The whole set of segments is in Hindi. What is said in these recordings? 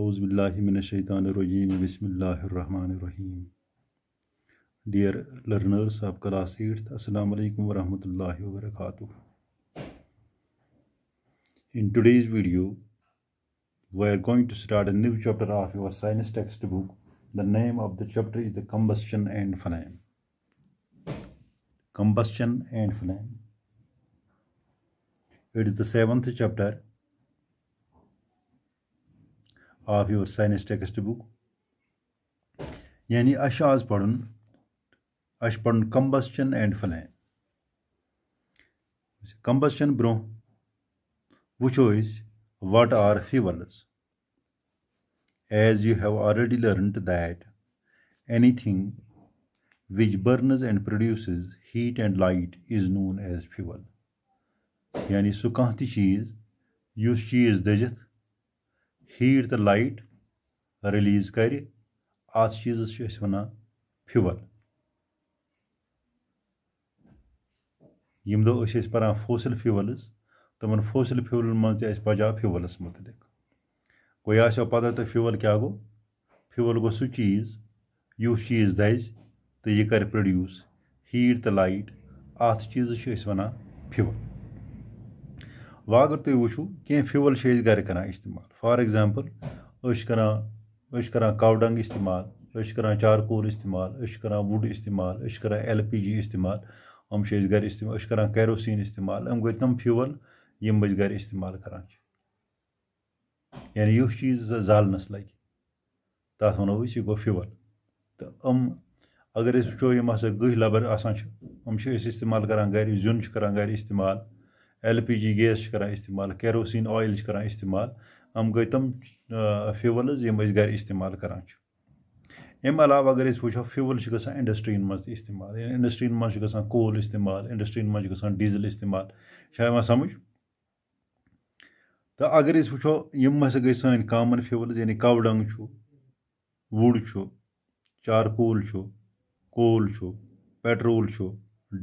अवज़बिल्लिमिनशैतानरजीम बसमिल्लाम डियर लर्नर्स आप क्लास एट असलम वरहल वरक in today's video we are going to start a new chapter of your science text book the name of the chapter is the combustion and flame combustion and flame it is the seventh chapter of your science textbook यानी अश आज पढ़ुन अश पढ़ुन कम्बस्चन एंड फलें कम्बस्चन ब्रो वो what are fuels as you have already learn that anything which burns and produces heat and light is known as fuel. Yani su kahti çiz, yüz çiz dejit, heat تہٕ لایٹ رِلیٖز کَرِ اَتھ چیٖزَس چھِ أسۍ وَنان فِوَل ییٚمہِ دۄہ أسۍ ٲسۍ پَران فوسِل فِوَلٕز تِمَن فوسِل فِوَلَن منٛز تہِ اَسہِ بَجاو فِوَلَس مُتعلِق گوٚو یہِ آسیو پَتہ تۄہہِ فِوَل کیٛاہ گوٚو فِوَل گوٚو سُہ چیٖز یُس چیٖز دَزِ تہٕ یہِ کَرِ پرٛڈیوٗس ہیٖٹ تہٕ لایٹ اَتھ چیٖزَس چھِ أسۍ وَنان فِوَل वह अगर तुम वो कह फ्यूल गि कर इस्तेमाल फॉर एग्जाम्पल कव डंग इस्तेमाल कर चारकोल इस्तेमाल कर वुड इस्तेमाल कर एल पी जी इस्तेमाल हम गि इस्तेमाल कर कैरोसिन इस्तेमाल हम गई तम फ्यूल यम गि इस्तेमाल कर यानी यु चीज़ जालनस लगे तथ वो यह गो फ्यूल तो अम अगर वो हसा गह लबर आसान इस्तेमाल कर गि जुन कर गि इस्तेमाल ایل پی جی گیس چھِ کَران استعمال کیروسیٖن آیِل چھِ کَران استعمال یِم گٔے تِم فِوٕلٕز یِم أسۍ گَرِ استعمال کَران چھِ اَمہِ علاوٕ اگر أسۍ وٕچھو فِوٕل چھِ گژھان اِنڈَسٹِرٛیٖیَن منٛز تہِ استعمال اِنڈَسٹِرٛیٖیَن منٛز چھُ گژھان کول استعمال اِنڈَسٹِرٛیٖیَن منٛز چھُ گژھان ڈیٖزٕل استعمال چھا یِوان سَمٕجھ تہٕ اگر أسۍ وٕچھو یِم ہَسا گٔے سٲنۍ کامَن فِوٕلٕز یعنی کَو ڈنٛگ چھُ وُڈ چھُ چارکول چھُ کول چھُ پیٹرول چھُ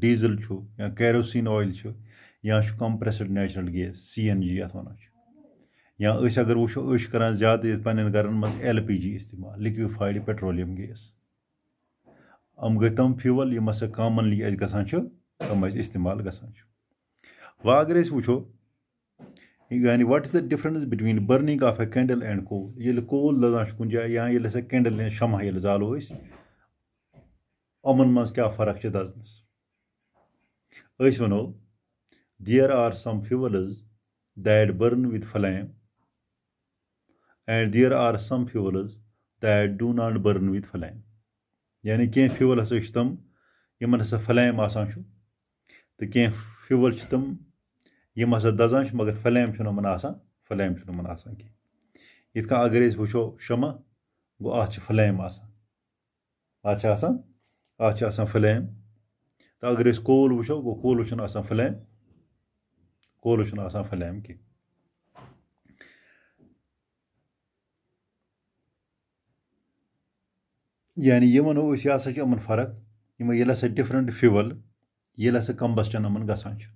ڈیٖزٕل چھُ یا کیروسیٖن آیِل چھُ या compressed natural gas C N G अत वन या अगर वो करान ज्यादा पन्न घर मज एल पी जी इस्तेमाल लिक्विफाइड पेट्रोलियम गैस अम गई तम फ्यूल यम हसा कामनली अ तम इस्तेमाल ग वह अगर वो यानी what is the difference between burning of a candle and coal ये कोल लदान कुन जाए या ये कैंडल शमा ये जालो अमन मज क्या फर्क दजनस वो there are some fuels that burn with flame and there are some fuels that do not burn with flame यानी कह फ्यूल हसा तम यमन हसा फ्लैम आसान तो कह फ्यूल तम यम हसा दजान मगर फ्लैम यमन आसान फ्लैम यमन आसान कह इत अगर वो शमा गो अत फ्लैम आसान अत फ्लैम तो अगर कोल वो गो कोल वो फ्लैम کولہٕ چھُنہٕ آسان فلیمہِ کینٛہہ یعنی یہِ وَنو أسۍ یہِ ہَسا چھِ یِمَن فرق یِمو ییٚلہِ ہَسا ڈِفرَنٛٹ فِوَل ییٚلہِ ہَسا کَمبَسٹَن یِمَن گژھان چھُ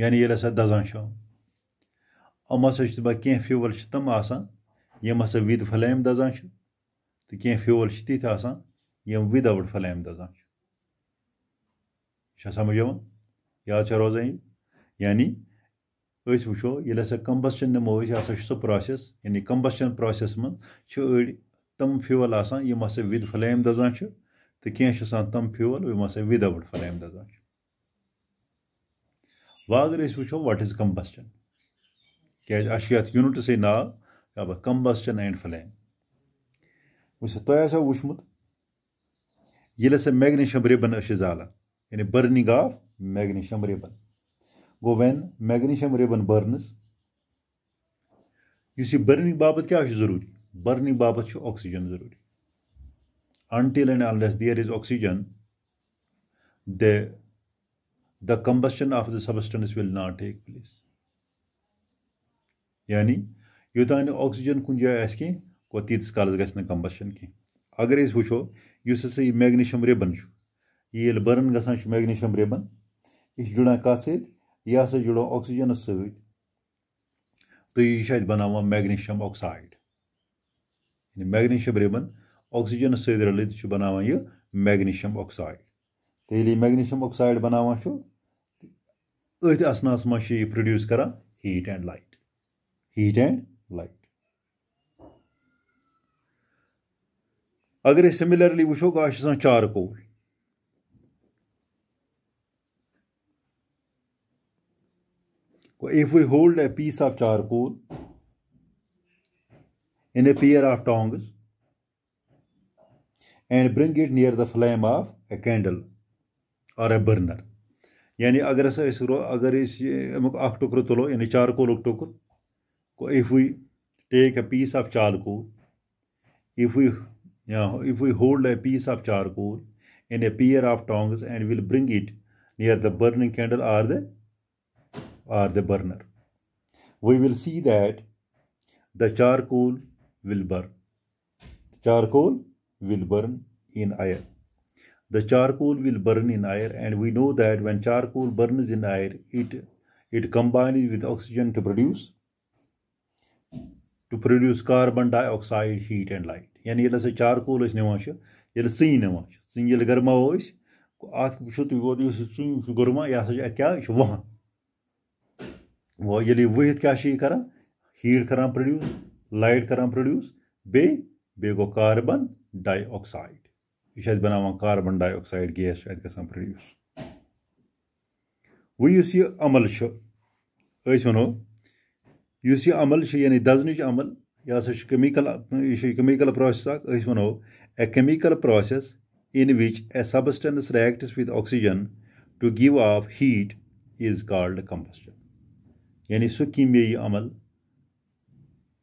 یعنی ییٚلہِ ہَسا دَزان چھُ یِم ہَسا چھِ دَپان کینٛہہ فِوَل چھِ تِم آسان یِم ہَسا وِد فٕلیم دَزان چھِ تہٕ کینٛہہ فِوَل چھِ تِتھۍ آسان یِم وِد آوُٹ فٕلیم دَزان چھِ چھا سَمٕجھ یِوان یاد چھا روزان یہِ یعنی अस वो ये हसा कम्बस्चन नमो हसा सो प्रोसेस यानी कम्बस्चन प्रोसेस मज अड़ तम फ्यूल आम हसा विद फ्लेम दजान तो कह तम फ्यूल यम हसा विद आउट फ्लेम दजान वह अगर वो वट इज़ कम्बस्चन क्या यूनिटस ना कम्बस्चन एंड फ्लेम वो तुम हसा वुचमुत ये हसा मैग्नीशियम रिबन जालान यानी बर्निंग ऑफ मैग्नीशियम रिबन گوٚو وین میگنیشیم ریبن بٔرنٕز یُس یہِ بٔرنِنٛگ باپتھ کیٛاہ چھُ ضروٗری بٔرنِنٛگ باپتھ چھُ آکسیٖجن ضروٗری until and unless there is oxygen the the combustion of the substance will not take place یعنی یوٚتانۍ نہٕ آکسیٖجن کُنہِ جایہِ آسہِ کینٛہہ گوٚو تیٖتِس کالَس گژھِ نہٕ کَمبَسچَن کینٛہہ اگر أسۍ وٕچھو یُس ہَسا یہِ میگنیشیم ریبن چھُ یہِ ییٚلہِ بٔرٕن گژھان چھُ میگنیشَم ریبن یہِ چھُ جُڑان کَتھ سۭتۍ यह हसा जुड़ो ऑक्सीजन सत तो यह बनाव magnesium oxide magnesium ribbon oxygen सत बनाव यह मैग्नीशियम ऑक्साइड तो ये मैग्नीशियम ऑक्साइड बनाव अथ असनास मे यह प्रोड्यूस कर heat and light heat and light अगर सिमिलरली वो गाश charcoal if we hold a piece of charcoal in a pair of tongs and bring it near the flame of a candle or a burner यानि अगर हसा अगर अमुक अख टुकर तुलो तो यानी चारकोल टुकर को if we take a piece of charcoal if we if we hold a piece of charcoal in a pair of tongs and will bring it near the burning candle or the or the burner. We will see that the charcoal will burn. Charcoal will burn in air. The charcoal will burn in air and we know that when charcoal burns in air, it, it combines with oxygen to produce to produce carbon dioxide, heat and light. Yani yela se charcoal is nevan sh yela sin nevan sh Sin yele garma o iş, at şu tu bu diyor sin şu garma ya sadece kya şu wahan वो ये वह क्या कर हीट कर प्रोड्यूस लाइट कर प्रोड्यूस बे बे गो कार्बन डाई ऑक्साइड यह बना कार्बन डाई ऑक्साइड गैस ग प्रोड्यूस वह यह अमल वो इस अमल यानी दजन अमल यह हसा केमिकल यह केमिकल प्रोसेस वो a chemical process in which a substance reacts with oxygen to give off heat is called combustion یعنی سُہ کیٖمیٲیی عمل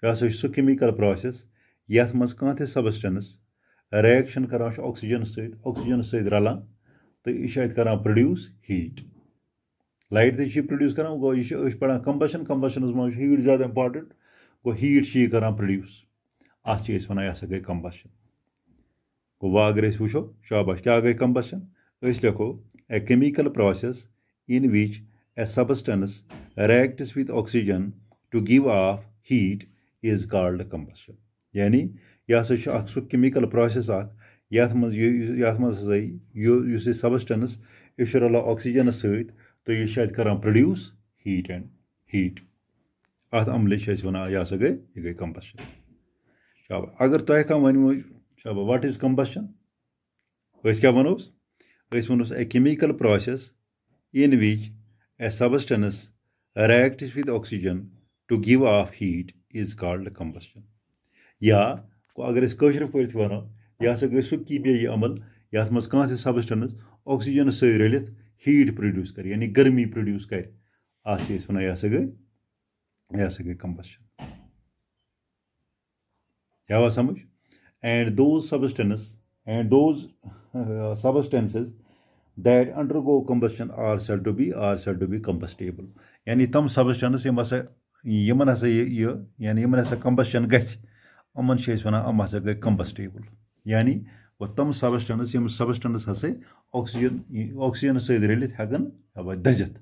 یہِ ہسا چھُ سُہ کیٚمِکَل پرٛاسٮ۪س یَتھ منٛز کانٛہہ تہِ سَبسٹَنٕس رِیکشَن کَران چھُ آکسیٖجَن سۭتۍ آکسیٖجَن سۭتۍ رَلان تہٕ یہِ چھُ اَتہِ کَران پرٛڈیوٗس ہیٖٹ لایٹ تہِ چھِ یہِ پرٛڈیوٗس کَران گوٚو یہِ چھِ أسۍ پَران کَمبَشَن کَمبَشَنَس منٛز چھِ ہیٖٹ زیادٕ اِمپاٹَنٛٹ گوٚو ہیٖٹ چھِ یہِ کَران پرٛڈیوٗس اَتھ چھِ أسۍ وَنان یہِ ہسا گٔے کَمبَشَن گوٚو وۄنۍ اگر أسۍ وٕچھو شاباش کیٛاہ گٔے کَمبَشَن أسۍ لیکھو a chemical process in which a substance reacts with oxygen to give off heat is called combustion yani यह सह कमिकल प्रोसेस अथ मज हसा यह सबस्टेंस यह रलान ऑक्सीजन सत तो यह कर प्रोड्यूस हीट एंड हीट अत अमल वन यह हसा गई गई कम्बशन शाब अगर तुह कह वो शाब वट इज़ कम्बशन क्या वनोस वनोस a chemical process in which a substance reacts with oxygen to give off heat is called combustion या अगर अस कशर पढ़ वन यह हसा गई सह कीमियाई अमल ये मज कह सबस्टनस ऑक्सीजन सही रलित हीट प्रोड्यूस कर यानी गर्मी प्रोड्यूस कर अत वन यह हसा गई यह हसा गई कंबस्शन क्या समझ and those substance and those substances that undergo combustion are said to be are said to be combustible یعنی تِم سَبسٹَنٕس یِم ہَسا یِمَن ہَسا یہِ یہِ یعنی یِمَن ہَسا کمبسچن گژھِ یِمَن چھِ أسۍ وَنان یِم ہَسا گٔے کَمبَسٹیبٕل یعنی گوٚو تِم سَبسٹَنٕس یِم سَبسٹَنٕس ہَسا آکسیٖجَن آکسیٖجَنَس سۭتۍ رٔلِتھ ہٮ۪کَن ہوا دٔزِتھ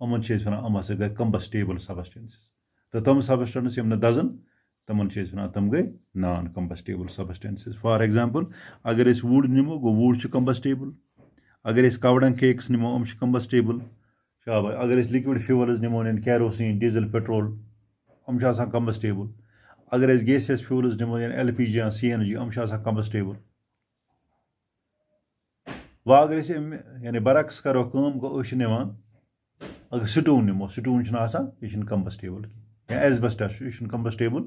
یِمَن چھِ أسۍ وَنان یِم ہَسا گٔے کَمبَسٹیبٕل سَبسٹَنسِز تہٕ تِم سَبسٹَنٕس یِم نہٕ دَزَن تِمَن چھِ أسۍ وَنان تِم گٔے non combustible substances for example اگر أسۍ وُڈ نِمو گوٚو وُڈ چھُ کَمبَسٹیبٕل اگر أسۍ کَوڈَن کیکٕس نِمو یِم چھِ کَمبَسٹیبٕل شاباش اگر أسۍ لِکوِڈ فیوٗلٕز نِمون یعنی کیروسیٖن ڈیٖزل پیٹرول یِم چھِ آسان کَمبَسٹیبٕل اگر أسۍ گیسِیَس فیوٗلٕز نِمو یعنی ایل پی جی یا سی این جی یِم چھِ آسان کَمبَسٹیبٕل وۄنۍ اگر أسۍ اَمہِ یعنی برعکس کَرو کٲم گوٚو أسۍ چھِ نِوان اگر سٹوٗن نِمو سٹوٗن چھُنہٕ آسان یہِ چھُنہٕ کَمبَسٹیبٕل کینٛہہ یا ایزبَسٹَس چھُ یہِ چھُنہٕ کَمبَسٹیبٕل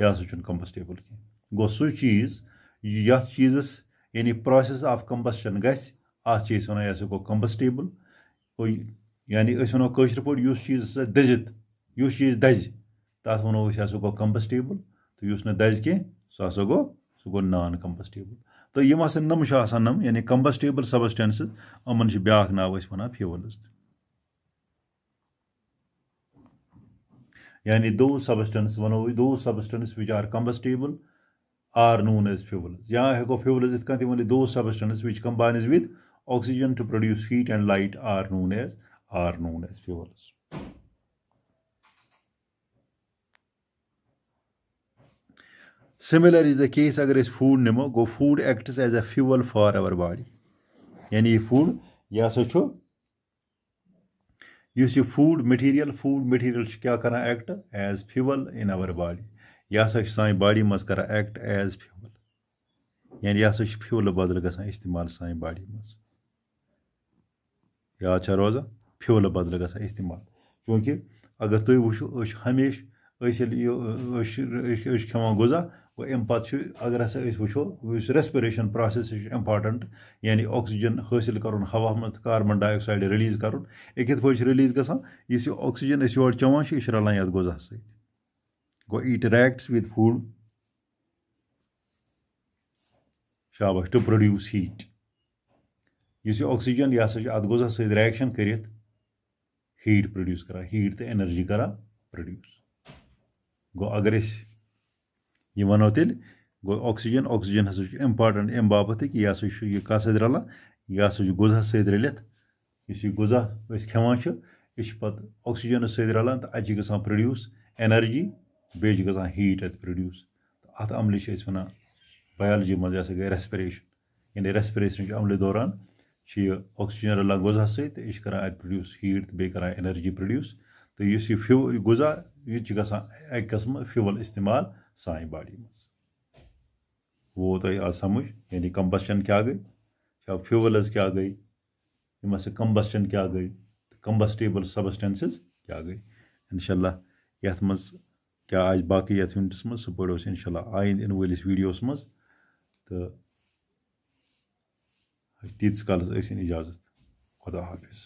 یہِ ہَسا چھُنہٕ کَمبَسٹیبٕل کینٛہہ گوٚو سُہ چیٖز یَتھ چیٖزَس یعنی پرٛاسٮ۪س آف کَمبَسشَن گژھِ اَتھ چھِ أسۍ وَنان یہِ ہَسا گوٚو کَمبَسٹیبٕل گوٚو यानी अस वो कशर पे उस चीज़ हसा दजित उस चीज़ दज तथ वो हसा गो कम्पस्टेबल तो उस दज कह सह हसा गो सह गो नॉन कम्पस्टेबल तो यम हा नम नम यानी कम्पस्टेबल सबस्टेंस अमन ब्या नाव वन फ्यूल्स यानी दो सबस्टेंस वनो those substance which are combustible are known as fuels या हेको फ्यूल्स इथ कह those substance which combines with oxygen to produce heat and light are known as are known as fuels. Similar is the case अगर इस फूड नमो go food acts as a fuel for our body. यानी food फूड यह हसा इस फूड मटीरियल फूड मटीरियल क्या कर act as fuel in our body यह हसा सान बॉडी मज करा एक्ट एज फ्यूल यानी यह हसा फ्यूल बदल ग इस्तेमाल सानी बॉडी मज याद अच्छा रोजा فیولہٕ بدلہٕ گژھان استعمال چوٗنٛکہِ اگر تُہۍ وٕچھِو أسۍ چھِ ہمیشہٕ أسۍ ییٚلہِ یہِ أسۍ چھِ أسۍ چھِ کھٮ۪وان غذا گوٚو اَمہِ پَتہٕ چھُ اگر ہَسا أسۍ وٕچھو یُس ریسپریشَن پرٛاسٮ۪س سُہ چھُ اِمپاٹَنٛٹ یعنی آکسیٖجَن حٲصِل کَرُن ہوا منٛز کاربَن ڈاے آکسایڈ رِلیٖز کَرُن یہِ کِتھ پٲٹھۍ چھِ رِلیٖز گژھان یُس یہِ آکسیٖجَن أسۍ یورٕ چٮ۪وان چھِ یہِ چھِ رَلان یَتھ غذاہَس سۭتۍ گوٚو اِٹ رِیکٹٕس وِد فُڈ شابَش ٹُو پرٛوڈیوٗس ہیٖٹ یُس یہِ آکسیٖجَن یہِ ہَسا چھِ اَتھ غذاہَس سۭتۍ رِیکشَن کٔرِتھ हीट प्रोड्यूस करा हीट तो एनर्जी करा प्रोड्यूस गो अगर ये वनो तेल गो ऑक्सीजन ऑक्सीजन हस इम्पार्टेंट अम बापत कि यह हसा यह कह सत रलान यह हसा गुजा सलित इस यह गुजा यह पे ऑक्सीजन सलान तो अत ग प्रोड्यूस एनर्जी बेच हीट अत प्रोड्यूस अत अमल वन बायोलजी मज गई रेस्पिरेशन यानी रेस्पिरेशन अमल दौरान چھِ یہِ آکسیٖجَن رَلان غذہَس سۭتۍ تہٕ یہِ چھِ کَران اَتہِ پرٛڈیوٗس ہیٖٹ تہٕ بیٚیہِ کَران اٮ۪نَرجی پرٛڈیوٗس تہٕ یُس یہِ فِو غذا یہِ تہِ چھِ گژھان اَکہِ قٕسمہٕ فِوَل استعمال سانہِ باڈی منٛز ووٚو تۄہہِ آز سَمٕجھ یعنی کَمبَسچَن کیٛاہ گٔے یا فِوَلٕز کیٛاہ گٔے یِم ہَسا کَمبَسچَن کیٛاہ گٔے تہٕ کَمبَسٹیبٕل سَبَسٹٮ۪نسٕز کیٛاہ گٔے اِنشاءاللہ یَتھ منٛز کیٛاہ آسہِ باقٕے یَتھ یوٗنِٹَس منٛز سُہ پٔرو أسۍ اِنشاءاللہ آیِنٛدٕ یِنہٕ وٲلِس ویٖڈیوَس منٛز تہٕ تیٖتِس کالَس ٲسِن اِجازت خدا حافِظ